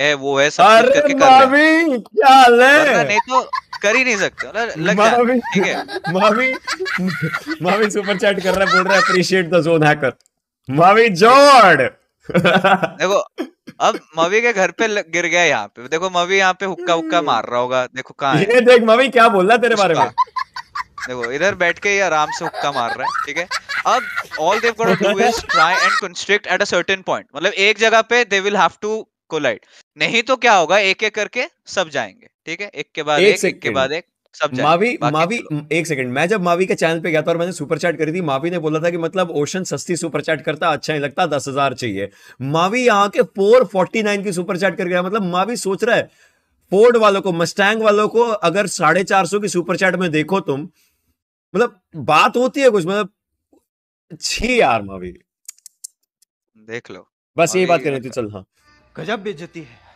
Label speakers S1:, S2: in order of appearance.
S1: है वो है सब अरे करके कर क्या है नहीं तो कर ही नहीं सकते मतलब लग मावी, ठीक है मावी मावी सुपर चैट कर रहा है बोल रहा है अप्रिशिएट द जोन
S2: हैकर मावी जॉर्ड देखो
S3: अब मवी के घर पे गिर गया यहाँ पे देखो मवी यहाँ पे हुक्का हुक्का मार रहा होगा देखो कहाँ ये
S2: देख मवी क्या बोल रहा है तेरे बारे में
S3: देखो इधर बैठ के ये आराम से हुक्का मार रहा है ठीक है अब all they've got to is try and constrict at a certain point मतलब एक जगह पे they will have to collide नहीं तो क्या होगा एक एक करके सब जाएंगे ठीक है एक के बाद एक, एक, एक के बाद एक सब मावी
S4: मावी एक सेकंड मैं जब मावी के चैनल पे गया था और मैंने सुपर चैट करी थी मावी ने बोला था कि मतलब ओशन सस्ती सुपर चैट करता अच्छा नहीं लगता दस हजार चाहिए मावी यहाँ के फोर फोर्टी नाइन की सुपर चैट कर गया मतलब मावी सोच रहा है फोर्ड वालों को मस्टैंग वालों को अगर साढ़े चार सौ की सुपर चैट में देखो तुम मतलब बात होती है कुछ मतलब छी यार मावी देख लो बस यही बात करनी थी चल हाँ
S5: गजब बेजती है